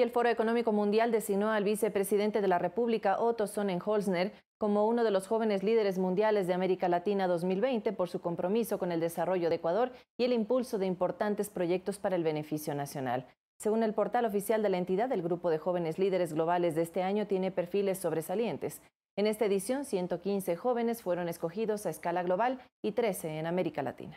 y el Foro Económico Mundial designó al vicepresidente de la República, Otto Sonnenholzner, como uno de los jóvenes líderes mundiales de América Latina 2020 por su compromiso con el desarrollo de Ecuador y el impulso de importantes proyectos para el beneficio nacional. Según el portal oficial de la entidad, el grupo de jóvenes líderes globales de este año tiene perfiles sobresalientes. En esta edición, 115 jóvenes fueron escogidos a escala global y 13 en América Latina.